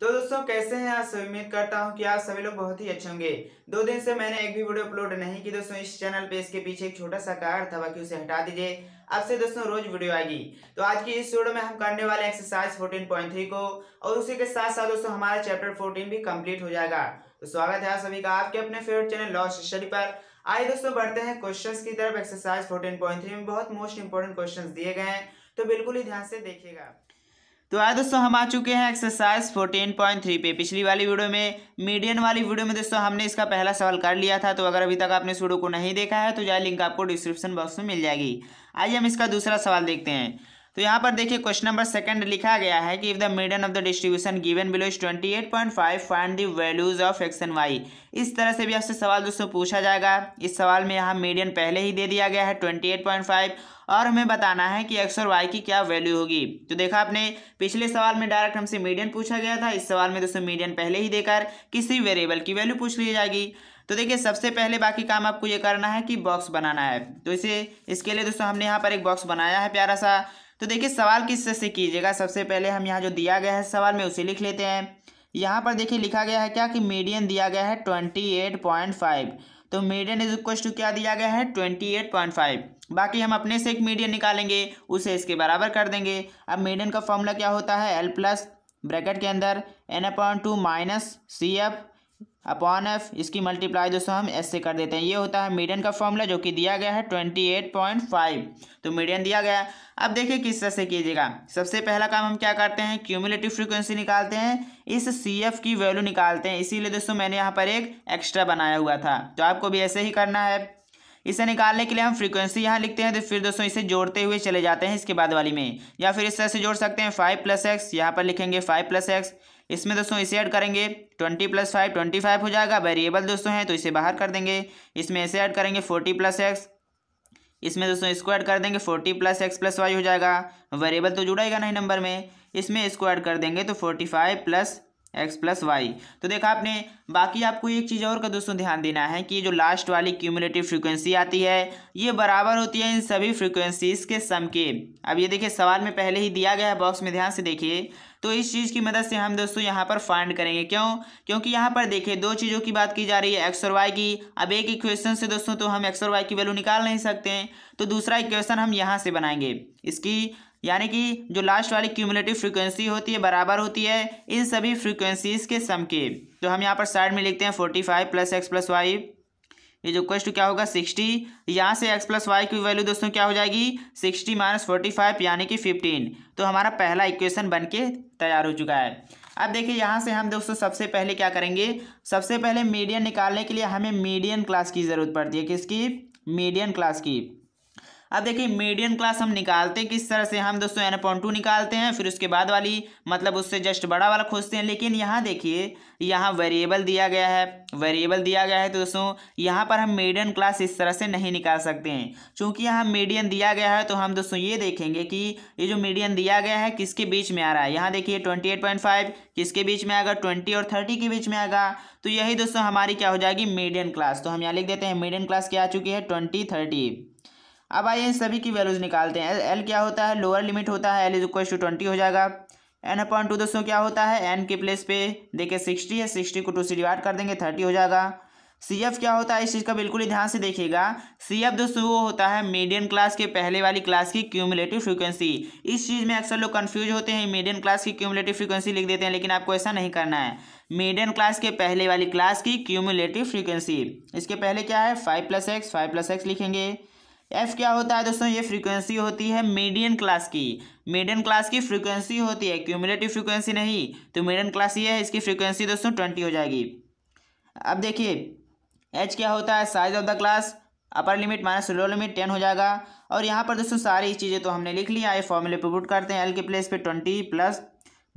तो दोस्तों कैसे हैं आप सभी उम्मीद करता हूं कि आप सभी लोग बहुत ही अच्छे होंगे दो दिन से मैंने एक भी वीडियो अपलोड नहीं की दोस्तों इस चैनल पे इसके पीछे एक छोटा सा कार था बाकी उसे हटा दीजिए अब से दोस्तों रोज वीडियो आएगी तो आज की इस वीडियो में हम करने वाले एक्सरसाइज फोर्टीन पॉइंट थ्री को और उसी के साथ साथ दोस्तों हमारा चैप्टर फोर्टीन भी कम्प्लीट हो जाएगा तो स्वागत है आप सभी का आपके अपने फेवरेट चैनल लॉ स्टडी पर आइए दोस्तों बढ़ते हैं क्वेश्चन की तरफ एक्सरसाइज 14.3 में बहुत मोस्ट इंपोर्टेंट क्वेश्चन दिए गए हैं तो बिल्कुल ही ध्यान से देखिएगा तो आए दोस्तों हम आ चुके हैं एक्सरसाइज 14.3 पे पिछली वाली वीडियो में मीडियन वाली वीडियो में दोस्तों हमने इसका पहला सवाल कर लिया था तो अगर अभी तक आपने वीडियो को नहीं देखा है तो यह लिंक आपको डिस्क्रिप्शन बॉक्स में मिल जाएगी आइए हम इसका दूसरा सवाल देखते हैं तो यहाँ पर देखिए क्वेश्चन नंबर सेकंड लिखा गया है कि if the median of the distribution given below is 28.5 find the values of X and Y इस तरह से भी आपसे सवाल दोस्तों पूछा जाएगा इस सवाल में यहाँ मीडियन पहले ही दे दिया गया है 28.5 और हमें बताना है कि एक्स और वाई की क्या वैल्यू होगी तो देखा आपने पिछले सवाल में डायरेक्ट हमसे मीडियन पूछा गया था इस सवाल में दोस्तों मीडियन पहले ही देकर किसी वेरिएबल की वैल्यू पूछ ली जाएगी तो देखिए सबसे पहले बाकी काम आपको ये करना है कि बॉक्स बनाना है तो इसे इसके लिए दोस्तों हमने यहाँ पर एक बॉक्स बनाया है प्यारा सा तो देखिए सवाल किससे से कीजिएगा सबसे पहले हम यहाँ जो दिया गया है सवाल में उसे लिख लेते हैं यहाँ पर देखिए लिखा गया है क्या कि मीडियन दिया गया है ट्वेंटी एट पॉइंट फाइव तो मीडियन इज इक्वल टू क्या दिया गया है ट्वेंटी एट पॉइंट फाइव बाकी हम अपने से एक मीडियन निकालेंगे उसे इसके बराबर कर देंगे अब मीडियन का फॉर्मूला क्या होता है एल प्लस ब्रैकेट के अंदर N upon two minus C F upon F इसकी मल्टीप्लाई दोस्तों हम एस से कर देते हैं ये होता है मीडियन का फॉर्मूला जो कि दिया गया है ट्वेंटी एट पॉइंट फाइव तो मीडियन दिया गया है अब देखिए किस तरह से कीजिएगा सबसे पहला काम हम क्या करते हैं क्यूमुलेटिव फ्रीक्वेंसी निकालते हैं इस सी एफ की वैल्यू निकालते हैं इसीलिए दोस्तों मैंने यहाँ पर एक एक्स्ट्रा बनाया हुआ था तो आपको भी ऐसे ही करना है इसे निकालने के लिए हम फ्रीक्वेंसी यहाँ लिखते हैं तो फिर दोस्तों इसे जोड़ते हुए चले जाते हैं इसके बाद वाली में या फिर इस तरह से जोड़ सकते हैं फाइव प्लस एक्स यहाँ पर लिखेंगे फाइव प्लस एक्स इसमें दोस्तों इसे ऐड करेंगे twenty plus five twenty five हो जाएगा वेरिएबल दोस्तों है तो इसे बाहर कर देंगे इसमें इसे ऐड करेंगे फोर्टी प्लस एक्स इसमें दोस्तों इसको ऐड कर देंगे forty plus X plus Y हो जाएगा वेरिएबल तो जुड़ेगा नहीं नंबर में इसमें इसको ऐड कर देंगे तो forty five plus X plus Y तो देखा आपने बाकी आपको एक चीज़ और का दोस्तों ध्यान देना है कि जो लास्ट वाली क्यूमुलेटिव फ्रीक्वेंसी आती है ये बराबर होती है इन सभी फ्रीक्वेंसीज के सम के अब ये देखिए सवाल में पहले ही दिया गया है बॉक्स में ध्यान से देखिए तो इस चीज़ की मदद से हम दोस्तों यहाँ पर फाइंड करेंगे क्यों क्योंकि यहाँ पर देखिए दो चीज़ों की बात की जा रही है एक्स और वाई की अब एक इक्वेशन से दोस्तों तो हम एक्स और वाई की वैल्यू निकाल नहीं सकते हैं तो दूसरा इक्वेशन हम यहाँ से बनाएंगे इसकी यानी कि जो लास्ट वाली क्यूमुलेटिव फ्रिक्वेंसी होती है बराबर होती है इन सभी फ्रिक्वेंसीज के सम के तो हम यहाँ पर साइड में लिखते हैं forty five plus X plus Y ये जो क्वेश्चन क्या होगा सिक्सटी यहाँ से एक्स प्लस वाई की वैल्यू दोस्तों क्या हो जाएगी सिक्सटी माइनस फोर्टी फाइव यानी कि फिफ्टीन तो हमारा पहला इक्वेशन बन के तैयार हो चुका है अब देखिए यहाँ से हम दोस्तों सबसे पहले क्या करेंगे सबसे पहले मीडियन निकालने के लिए हमें मीडियन क्लास की ज़रूरत पड़ती है किसकी मीडियन क्लास की अब देखिए मीडियन क्लास हम निकालते हैं किस तरह से हम दोस्तों एन पॉइंट टू निकालते हैं फिर उसके बाद वाली मतलब उससे जस्ट बड़ा वाला खोजते हैं लेकिन यहाँ देखिए यहाँ वेरिएबल दिया गया है वेरिएबल दिया गया है तो दोस्तों यहाँ पर हम मीडियन क्लास इस तरह से नहीं निकाल सकते हैं चूँकि यहाँ मीडियन दिया गया है तो हम दोस्तों ये देखेंगे कि ये जो मीडियन दिया गया है किसके बीच में आ रहा है यहाँ देखिए ट्वेंटी एट पॉइंट फाइव किसके बीच में आएगा ट्वेंटी और थर्टी के बीच में आएगा तो यही दोस्तों हमारी क्या हो जाएगी मीडियन क्लास तो हम यहाँ लिख देते हैं मीडियन क्लास क्या आ चुकी है ट्वेंटी थर्टी अब आइए इन सभी की वैल्यूज़ निकालते हैं एल क्या होता है लोअर लिमिट होता है L is equal to twenty हो जाएगा एन अपॉइंट टू दोस्तों क्या होता है एन के प्लेस पे देखिए सिक्सटी है सिक्सटी को टू से डिवाइड कर देंगे थर्टी हो जाएगा सी एफ क्या होता है इस चीज़ का बिल्कुल ही ध्यान से देखिएगा सी एफ दोस्तों वो होता है मीडियम क्लास के पहले वाली क्लास की क्यूमुलेटिव फ्रीक्वेंसी इस चीज़ में अक्सर लोग कन्फ्यूज होते हैं मीडियम क्लास की क्यूमुलेटिव फ्रीक्वेंसी लिख देते हैं लेकिन आपको ऐसा नहीं करना है मीडियम क्लास के पहले वाली क्लास की क्यूमुलेटिव फ्रीक्वेंसी इसके पहले क्या है five plus X five plus X लिखेंगे एफ क्या होता है दोस्तों ये फ्रीक्वेंसी होती है मीडियन क्लास की मीडियन क्लास की फ्रीक्वेंसी होती है क्यूमुलेटिव फ्रीक्वेंसी नहीं तो मीडियन क्लास ये है इसकी फ्रीक्वेंसी दोस्तों ट्वेंटी हो जाएगी अब देखिए एच क्या होता है size of the class upper limit minus lower limit ten हो जाएगा और यहाँ पर दोस्तों सारी चीज़ें तो हमने लिख लिया ये फॉर्मूले पर पुट करते हैं एल के प्लेस पे ट्वेंटी प्लस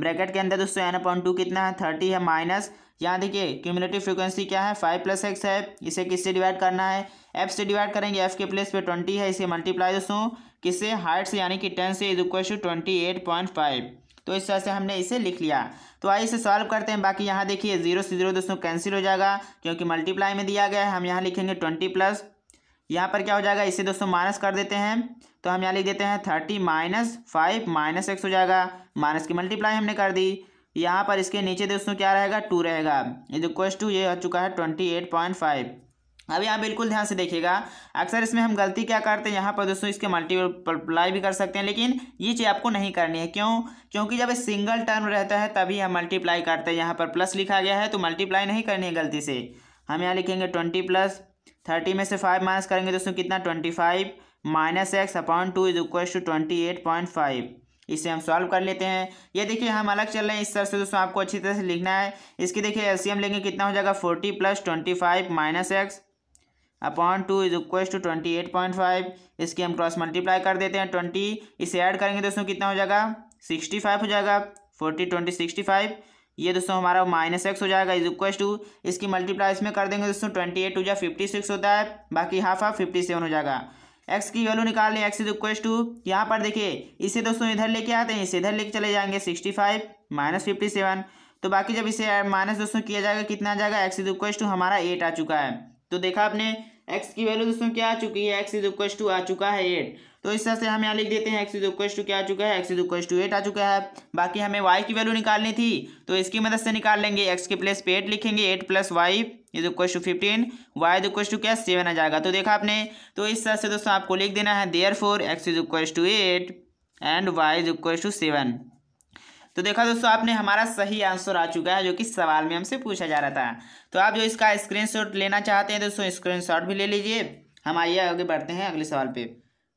ब्रैकेट के अंदर दोस्तों एन पॉइंट टू कितना है थर्टी है माइनस यहाँ देखिए क्यूमुलेटिव फ्रिक्वेंसी क्या है फाइव प्लस एक्स है इसे किससे डिवाइड करना है एफ से डिवाइड करेंगे एफ के प्लेस पे ट्वेंटी है इसे मल्टीप्लाई दोस्तों किससे हाइट से यानी कि टेन से is equal to twenty eight point five तो इस तरह से हमने इसे लिख लिया तो आइए इसे सॉल्व करते हैं बाकी यहाँ देखिए जीरो से जीरो दोस्तों कैंसिल हो जाएगा क्योंकि मल्टीप्लाई में दिया गया है हम यहाँ लिखेंगे ट्वेंटी प्लस यहाँ पर क्या हो जाएगा इसे दोस्तों माइनस कर देते हैं तो हम यहाँ लिख देते हैं thirty minus five minus X हो जाएगा माइनस की मल्टीप्लाई हमने कर दी यहाँ पर इसके नीचे दोस्तों क्या रहेगा टू रहेगा इज इक्वल टू ये हो चुका है ट्वेंटी एट पॉइंट फाइव अब यहाँ बिल्कुल ध्यान से देखिएगा अक्सर इसमें हम गलती क्या करते हैं यहाँ पर दोस्तों इसके मल्टीप्लाई भी कर सकते हैं लेकिन ये चीज़ आपको नहीं करनी है क्यों क्योंकि जब सिंगल टर्म रहता है तभी हम मल्टीप्लाई करते हैं यहाँ पर प्लस लिखा गया है तो मल्टीप्लाई नहीं करनी है गलती से हम यहाँ लिखेंगे ट्वेंटी प्लस थर्टी में से फाइव माइनस करेंगे दोस्तों कितना twenty five minus X upon two is equal to twenty eight point five इसे हम सॉल्व कर लेते हैं ये देखिए हम अलग चल रहे हैं इस तरह से दोस्तों आपको अच्छी तरह से लिखना है इसकी देखिए एलसीएम लेंगे कितना हो जाएगा forty plus twenty five minus X upon two is equal to twenty eight point five इसकी हम क्रॉस मल्टीप्लाई कर देते हैं ट्वेंटी इसे ऐड करेंगे दोस्तों कितना हो जाएगा सिक्सटी फाइव हो जाएगा फोर्टी ट्वेंटी सिक्सटी फाइव ये दोस्तों हमारा माइनस एक्स हो जाएगा इज इक्वल टू इसकी मल्टीप्लाई इसमें कर देंगे दोस्तों ट्वेंटी एट टू जाए फिफ्टी सिक्स होता है बाकी हाफ हाफ फिफ्टी सेवन हो जाएगा एक्स की वैल्यू निकाल लें एक्स इज इक्वेस टू यहाँ पर देखिए इसे दोस्तों इधर लेके आते हैं इसे इधर लेके चले जाएंगे sixty five minus fifty seven तो बाकी जब इसे माइनस दोस्तों किया जाएगा कितना आ जाएगा एक्स इज इक्वेस टू हमारा एट आ चुका है तो देखा आपने एक्स की वैल्यू दोस्तों क्या आ चुकी है एक्स इज इक्वल टू आ चुका है एट तो इस तरह से हम यहाँ लिख देते हैं एक्स इज इक्वल टू क्या आ चुका है X is equal to eight आ चुका है बाकी हमें वाई की वैल्यू निकालनी थी तो इसकी मदद से निकाल लेंगे एक्स के प्लेस पे एट लिखेंगे eight plus Y is equal to fifteen Y is equal to क्या सेवन आ जाएगा तो देखा आपने तो इस तरह से दोस्तों आपको लिख देना है therefore X is equal to eight and Y is equal to seven तो देखा दोस्तों आपने हमारा सही आंसर आ चुका है जो कि सवाल में हमसे पूछा जा रहा था तो आप जो इसका स्क्रीनशॉट लेना चाहते हैं दोस्तों स्क्रीनशॉट भी ले लीजिए हम आइए आगे बढ़ते हैं अगले सवाल पे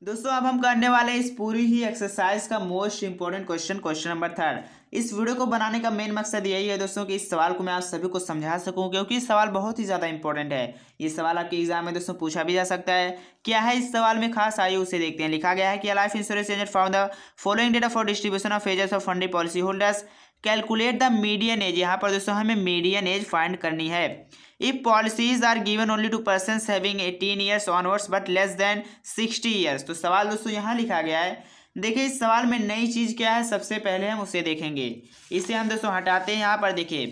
दोस्तों अब हम करने वाले इस पूरी ही एक्सरसाइज का most important question question number third इस वीडियो को बनाने का मेन मकसद यही है दोस्तों कि इस सवाल को मैं आप सभी को समझा सकूं क्योंकि इस सवाल बहुत ही ज़्यादा इंपॉर्टेंट है ये सवाल आपके एग्जाम में दोस्तों पूछा भी जा सकता है क्या है इस सवाल में खास आयु उसे देखते हैं लिखा गया है कि life insurance agent for the following data for distribution of agents of funding policy holders calculate the median age यहाँ पर दोस्तों हमें मीडियन एज फाइंड करनी है if policies are given only to person having eighteen years onwards but less than sixty years तो सवाल दोस्तों यहाँ लिखा गया है देखिए इस सवाल में नई चीज़ क्या है सबसे पहले हम उसे देखेंगे इसे हम दोस्तों हटाते हैं यहाँ पर देखिए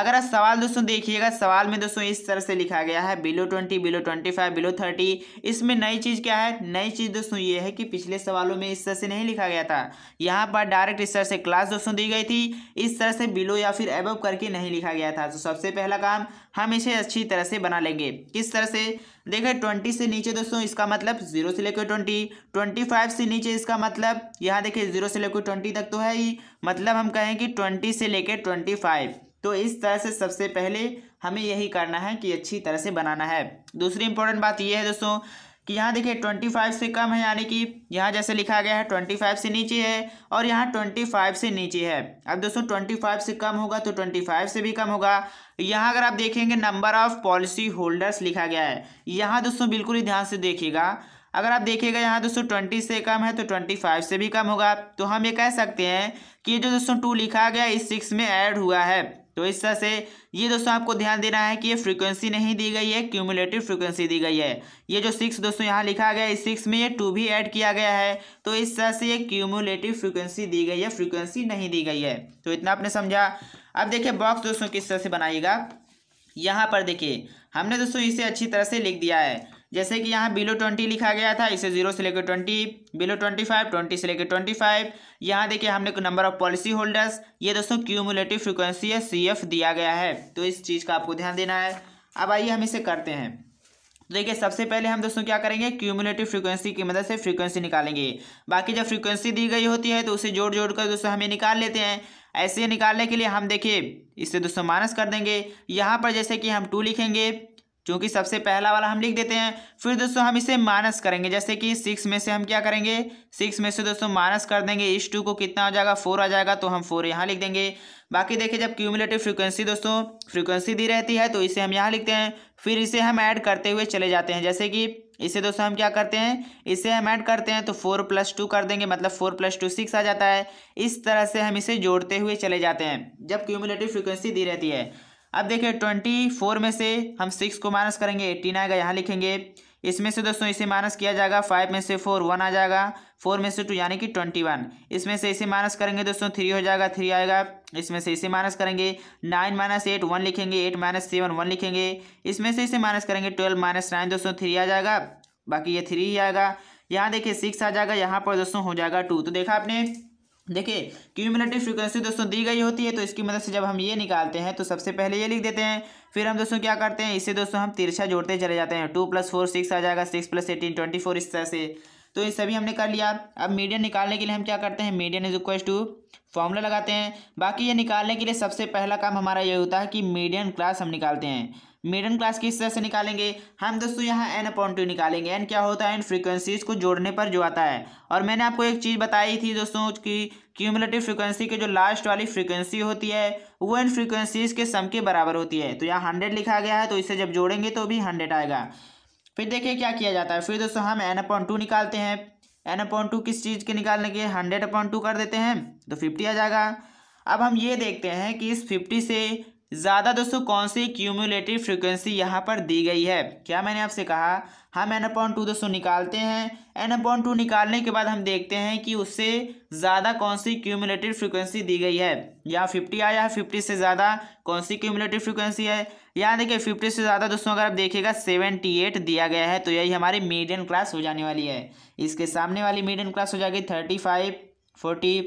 अगर सवाल दोस्तों देखिएगा सवाल में दोस्तों इस तरह से लिखा गया है below twenty below twenty five below thirty इसमें नई चीज़ क्या है नई चीज़ दोस्तों ये है कि पिछले सवालों में इस तरह से नहीं लिखा गया था यहाँ पर डायरेक्ट इस तरह से क्लास दोस्तों दी गई थी इस तरह से बिलो या फिर एबव करके नहीं लिखा गया था तो सबसे पहला काम हम इसे अच्छी तरह से बना लेंगे किस तरह से देखें ट्वेंटी से नीचे दोस्तों इसका मतलब जीरो से लेकर ट्वेंटी ट्वेंटी फाइव से नीचे इसका मतलब यहाँ देखिए जीरो से लेकर ट्वेंटी तक तो है ही मतलब हम कहें कि ट्वेंटी से लेकर ट्वेंटी फाइव तो इस तरह से सबसे पहले हमें यही करना है कि अच्छी तरह से बनाना है दूसरी इंपॉर्टेंट बात यह है दोस्तों कि यहाँ देखिए ट्वेंटी फाइव से कम है यानी कि यहाँ जैसे लिखा गया है ट्वेंटी फाइव से नीचे है और यहाँ ट्वेंटी फाइव से नीचे है अब दोस्तों ट्वेंटी फाइव से कम होगा तो ट्वेंटी फाइव से भी कम होगा यहाँ अगर आप देखेंगे नंबर ऑफ पॉलिसी होल्डर्स लिखा गया है यहाँ दोस्तों बिल्कुल ही ध्यान से देखिएगा अगर आप देखिएगा यहाँ दोस्तों ट्वेंटी से कम है तो ट्वेंटी फाइव से भी कम होगा तो हम ये कह सकते हैं कि जो दोस्तों टू लिखा गया इस सिक्स में ऐड हुआ है तो इस तरह से ये दोस्तों आपको ध्यान देना है कि ये फ्रीक्वेंसी नहीं दी गई है क्यूमुलेटिव फ्रीक्वेंसी दी गई है ये जो सिक्स दोस्तों यहाँ लिखा गया है इस सिक्स में ये टू भी ऐड किया गया है तो इस तरह से ये क्यूमुलेटिव फ्रीक्वेंसी दी गई है फ्रीक्वेंसी नहीं दी गई है तो इतना आपने समझा अब देखिए बॉक्स दोस्तों किस तरह से बनाइएगा यहाँ पर देखिए हमने दोस्तों इसे अच्छी तरह से लिख दिया है जैसे कि यहाँ बिलो ट्वेंटी लिखा गया था इसे जीरो से लेकर twenty below twenty five twenty से लेकर ट्वेंटी फाइव यहाँ देखिए हमने नंबर ऑफ पॉलिसी होल्डर्स ये दोस्तों क्यूमुलेटिव फ्रिक्वेंसी या सी एफ दिया गया है तो इस चीज़ का आपको ध्यान देना है अब आइए हम इसे करते हैं तो देखिए सबसे पहले हम दोस्तों क्या करेंगे क्यूमुलेटिव फ्रीक्वेंसी की मदद से फ्रीक्वेंसी निकालेंगे बाकी जब फ्रीक्वेंसी दी गई होती है तो उसे जोड़ जोड़ कर दोस्तों हमें निकाल लेते हैं ऐसे निकालने के लिए हम देखिए इससे दोस्तों माइनस कर देंगे यहाँ पर जैसे कि हम टू लिखेंगे चूंकि सबसे पहला वाला हम लिख देते हैं फिर दोस्तों हम इसे माइनस करेंगे जैसे कि सिक्स में से हम क्या करेंगे सिक्स में से दोस्तों माइनस कर देंगे इस टू को कितना हो जाएगा फोर आ जाएगा तो हम फोर यहाँ लिख देंगे बाकी देखिए जब क्यूमुलेटिव फ्रीक्वेंसी दोस्तों फ्रीक्वेंसी दी रहती है तो इसे हम यहाँ लिखते हैं फिर इसे हम ऐड करते हुए चले जाते हैं जैसे कि इसे दोस्तों हम क्या करते हैं इसे हम ऐड करते हैं तो फोर प्लस टू कर देंगे मतलब फोर प्लस टू सिक्स आ जाता है इस तरह से हम इसे जोड़ते हुए चले जाते हैं जब क्यूमुलेटिव फ्रीक्वेंसी दी रहती है अब देखिए ट्वेंटी फोर में से हम सिक्स को माइनस करेंगे एटीन आएगा यहाँ लिखेंगे इसमें से दोस्तों इसे माइनस किया जाएगा फाइव में से फोर वन आ जाएगा फोर में से टू यानी कि ट्वेंटी वन इसमें से इसे माइनस करेंगे दोस्तों थ्री हो जाएगा थ्री आएगा इसमें से इसे माइनस करेंगे नाइन माइनस एट वन लिखेंगे एट माइनस सेवन वन लिखेंगे इसमें से इसे माइनस करेंगे ट्वेल्व माइनस नाइन दोस्तों थ्री आ जाएगा बाकी ये थ्री ही आएगा यहाँ देखिए सिक्स आ जाएगा यहाँ पर दोस्तों हो जाएगा टू तो देखा आपने देखिए क्यूमिनेटिव फ्रीक्वेंसी दोस्तों दी गई होती है तो इसकी मदद से जब हम ये निकालते हैं तो सबसे पहले ये लिख देते हैं फिर हम दोस्तों क्या करते हैं इसे दोस्तों हम तिरछा जोड़ते चले जाते हैं टू प्लस फोर सिक्स आ जाएगा six plus eighteen twenty four इस तरह से तो ये सभी हमने कर लिया अब मीडियन निकालने के लिए हम क्या करते हैं median is equal to formula लगाते हैं बाकी ये निकालने के लिए सबसे पहला काम हमारा ये होता है कि मीडियन क्लास हम निकालते हैं मिडन क्लास किस तरह से निकालेंगे हम दोस्तों यहाँ एन अपॉन टू निकालेंगे एन क्या होता है इन फ्रीक्वेंसीज को जोड़ने पर जो आता है और मैंने आपको एक चीज़ बताई थी दोस्तों कि क्यूमुलेटिव फ्रीक्वेंसी के जो लास्ट वाली फ्रीक्वेंसी होती है वो इन फ्रीक्वेंसीज के सम के बराबर होती है तो यहाँ हंड्रेड लिखा गया है तो इसे जब जोड़ेंगे तो भी हंड्रेड आएगा फिर देखिए क्या किया जाता है फिर दोस्तों हम एन अपॉइंट टू निकालते हैं एन अपॉन टू किस चीज़ के निकालने के हंड्रेड अपॉन टू कर देते हैं तो फिफ्टी आ जाएगा अब हम ये देखते हैं कि इस फिफ्टी से ज़्यादा दोस्तों कौन सी क्यूमुलेटिव फ्रिक्वेंसी यहाँ पर दी गई है क्या मैंने आपसे कहा हम एन अपॉइंट टू दोस्तों निकालते हैं एन अपॉइंट टू निकालने के बाद हम देखते हैं कि उससे ज़्यादा कौन सी क्यूमुलेटिव फ्रिक्वेंसी दी गई है यहाँ फिफ्टी आया है फिफ्टी से ज़्यादा कौन सी क्यूमुलेटिव फ्रिक्वेंसी है यहाँ देखिए फिफ्टी से ज़्यादा दोस्तों अगर आप देखिएगा सेवेंटी एट दिया गया है तो यही हमारी मीडियम क्लास हो जाने वाली है इसके सामने वाली मीडियम क्लास हो जाएगी thirty five forty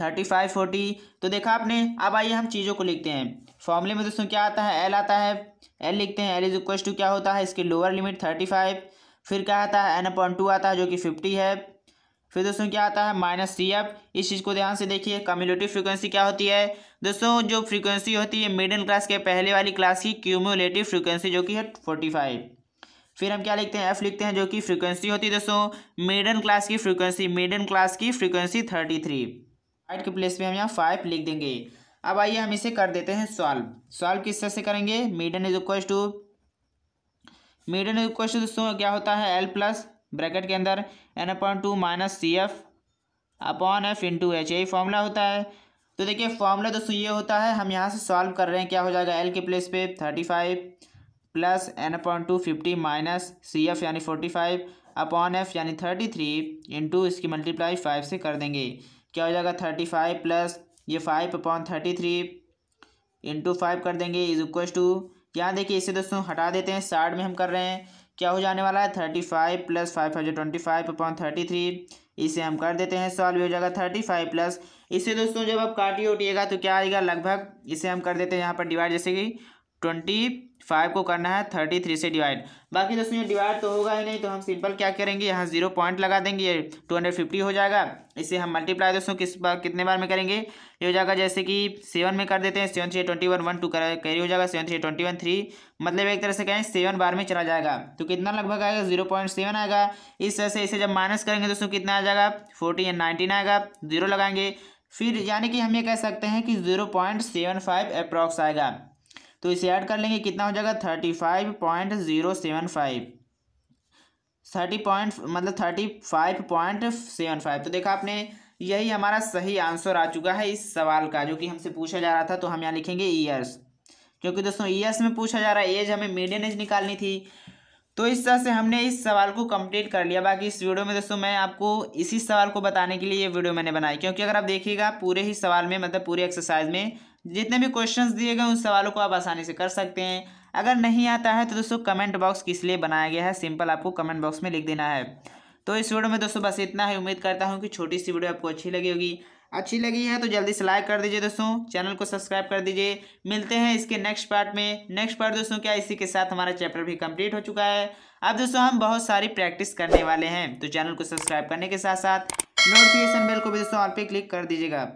thirty five forty तो देखा आपने अब आइए हम चीज़ों को लिखते हैं फॉर्मूले में दोस्तों क्या आता है एल आता है एल लिखते हैं एल इज इक्वल टू क्या होता है इसकी लोअर लिमिट थर्टी फाइव फिर क्या आता है एन अपॉइंट टू आता है जो कि फिफ्टी है फिर दोस्तों क्या आता है माइनस सी एफ इस चीज़ को ध्यान से देखिए कम्युलेटिव फ्रिक्वेंसी क्या होती है दोस्तों जो फ्रिक्वेंसी होती है मिडिल क्लास के पहले वाली क्लास की क्यूमुलेटिव फ्रिक्वेंसी जो कि है फोर्टी फाइव फिर हम क्या लिखते हैं एफ लिखते हैं जो कि फ्रीक्वेंसी होती है दोस्तों मिडिल क्लास की फ्रीक्वेंसी मिडिल क्लास की फ्रीक्वेंसी थर्टी थ्री राइट के प्लेस पे हम यहाँ फाइव लिख देंगे अब आइए हम इसे कर देते हैं सॉल्व सॉल्व किस तरह से करेंगे median is equal to median is equal to दोस्तों क्या होता है एल प्लस ब्रैकेट के अंदर N upon two minus C F upon F two H यही फॉर्मूला होता है तो देखिए फॉर्मूला दोस्तों ये होता है हम यहाँ से सॉल्व कर रहे हैं क्या हो जाएगा एल के प्लेस पे thirty five plus N upon two fifty minus C F यानी फोर्टी फाइव अपॉन एफ यानी थर्टी थ्री इंटू इसकी मल्टीप्लाई फाइव से कर देंगे क्या हो जाएगा थर्टी फाइव प्लस ये five upon thirty three into five कर देंगे इज इक्व टू यहाँ देखिए इसे दोस्तों हटा देते हैं साठ में हम कर रहे हैं क्या हो जाने वाला है thirty five plus five five twenty five upon thirty three इसे हम कर देते हैं सॉल्व हो जाएगा थर्टी फाइव प्लस इसे दोस्तों जब आप काटिए उठिएगा तो क्या आएगा लगभग इसे हम कर देते हैं यहाँ पर डिवाइड जैसे कि ट्वेंटी फाइव को करना है थर्टी थ्री से डिवाइड बाकी दोस्तों ये डिवाइड तो होगा ही नहीं तो हम सिंपल क्या करेंगे यहाँ जीरो पॉइंट लगा देंगे ये टू हंड्रेड फिफ्टी हो जाएगा इसे हम मल्टीप्लाई दोस्तों किस बार कितने बार में करेंगे ये हो जाएगा जैसे कि सेवन में कर देते हैं seven three twenty one one two carry हो जाएगा seven three twenty one three मतलब एक तरह से कहें सेवन बार में चला जाएगा तो कितना लगभग आएगा जीरो पॉइंट सेवन आएगा इस तरह से इसे जब माइनस करेंगे दोस्तों कितना आ जाएगा फोर्टी या नाइनटीन आएगा जीरो लगाएंगे फिर यानी कि हम ये कह सकते हैं कि zero point seven five approx आएगा तो इसे ऐड कर लेंगे कितना हो जाएगा thirty five point zero seven five thirty point मतलब thirty five point seven five तो देखा आपने यही हमारा सही आंसर आ चुका है इस सवाल का जो कि हमसे पूछा जा रहा था तो हम यहाँ लिखेंगे ईयर्स क्योंकि दोस्तों ईयर्स में पूछा जा रहा है एज हमें मीडियन एज निकालनी थी तो इस तरह से हमने इस सवाल को कंप्लीट कर लिया बाकी इस वीडियो में दोस्तों मैं आपको इसी सवाल को बताने के लिए ये वीडियो मैंने बनाई क्योंकि अगर आप देखिएगा पूरे ही सवाल में मतलब पूरे एक्सरसाइज में जितने भी क्वेश्चंस दिए गए उन सवालों को आप आसानी से कर सकते हैं अगर नहीं आता है तो दोस्तों कमेंट बॉक्स किस लिए बनाया गया है सिंपल आपको कमेंट बॉक्स में लिख देना है तो इस वीडियो में दोस्तों बस इतना ही उम्मीद करता हूँ कि छोटी सी वीडियो आपको अच्छी लगी होगी अच्छी लगी है तो जल्दी से लाइक कर दीजिए दोस्तों चैनल को सब्सक्राइब कर दीजिए मिलते हैं इसके नेक्स्ट पार्ट में नेक्स्ट पार्ट दोस्तों क्या इसी के साथ हमारा चैप्टर भी कंप्लीट हो चुका है अब दोस्तों हम बहुत सारी प्रैक्टिस करने वाले हैं तो चैनल को सब्सक्राइब करने के साथ साथ नोटिफिकेशन बेल को भी दोस्तों ऑल पे क्लिक कर दीजिएगा